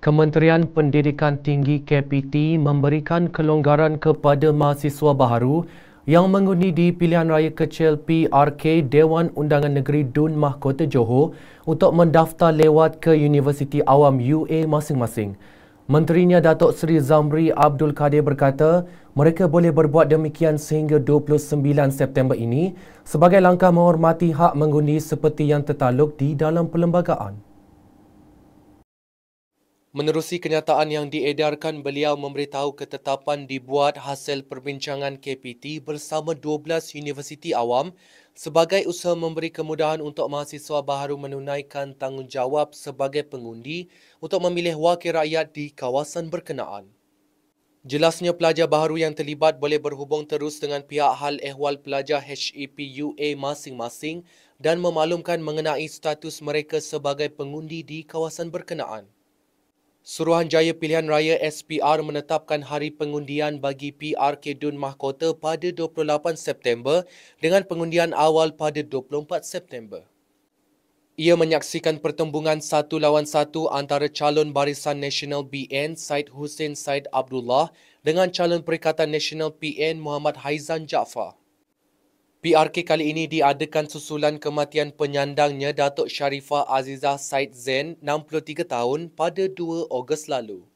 Kementerian Pendidikan Tinggi KPT memberikan kelonggaran kepada mahasiswa baru yang mengundi di pilihan raya kecil PRK Dewan Undangan Negeri Dun Mahkota Johor untuk mendaftar lewat ke Universiti Awam UA masing-masing. Menterinya Datuk Seri Zamri Abdul Kadir berkata, mereka boleh berbuat demikian sehingga 29 September ini sebagai langkah menghormati hak mengundi seperti yang tertaluk di dalam perlembagaan. Menerusi kenyataan yang diedarkan, beliau memberitahu ketetapan dibuat hasil perbincangan KPT bersama 12 universiti awam sebagai usaha memberi kemudahan untuk mahasiswa baru menunaikan tanggungjawab sebagai pengundi untuk memilih wakil rakyat di kawasan berkenaan. Jelasnya pelajar baru yang terlibat boleh berhubung terus dengan pihak hal ehwal pelajar HEPUA masing-masing dan memaklumkan mengenai status mereka sebagai pengundi di kawasan berkenaan. Suruhanjaya Pilihan Raya SPR menetapkan hari pengundian bagi PRK Dun Mahkota pada 28 September dengan pengundian awal pada 24 September. Ia menyaksikan pertembungan satu lawan satu antara calon Barisan Nasional BN Said Hussein Said Abdullah dengan calon Perikatan Nasional PN Muhammad Haizan Jaafar. PRK kali ini diadakan susulan kematian penyandangnya Datuk Sharifah Azizah Said Zain, 63 tahun pada 2 Ogos lalu.